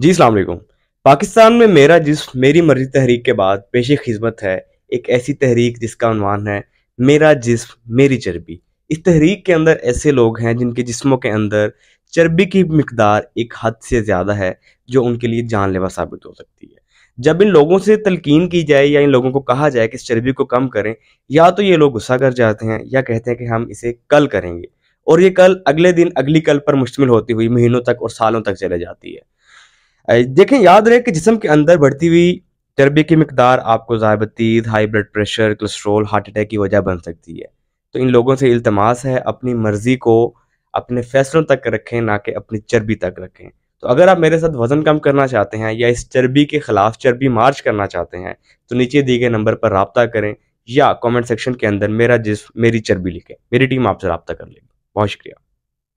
जी अलैक्म पाकिस्तान में मेरा जिस मेरी मर्जी तहरीक के बाद पेश खिदमत है एक ऐसी तहरीक जिसका अनवान है मेरा जिस्म मेरी चर्बी इस तहरीक के अंदर ऐसे लोग हैं जिनके जिस्मों के अंदर चर्बी की मकदार एक हद से ज़्यादा है जो उनके लिए जानलेवा साबित हो सकती है जब इन लोगों से तलकीन की जाए या इन लोगों को कहा जाए कि इस चर्बी को कम करें या तो ये लोग गुस्सा कर जाते हैं या कहते हैं कि हम इसे कल करेंगे और ये कल अगले दिन अगली कल पर मुश्तमिल होती हुई महीनों तक और सालों तक चले जाती है देखें याद रहे कि जिसम के अंदर बढ़ती हुई चर्बी की मकदार आपको diabetes high blood pressure cholesterol heart attack की वजह बन सकती है तो इन लोगों से इल्तमास है अपनी मर्ज़ी को अपने फैसलों तक रखें ना कि अपनी चर्बी तक रखें तो अगर आप मेरे साथ वज़न कम करना चाहते हैं या इस चर्बी के ख़िलाफ़ चर्बी मार्च करना चाहते हैं तो नीचे दिए गए नंबर पर रबता करें या कमेंट सेक्शन के अंदर मेरा जिस मेरी चर्बी लिखें मेरी टीम आपसे रबता कर लेगी बहुत शुक्रिया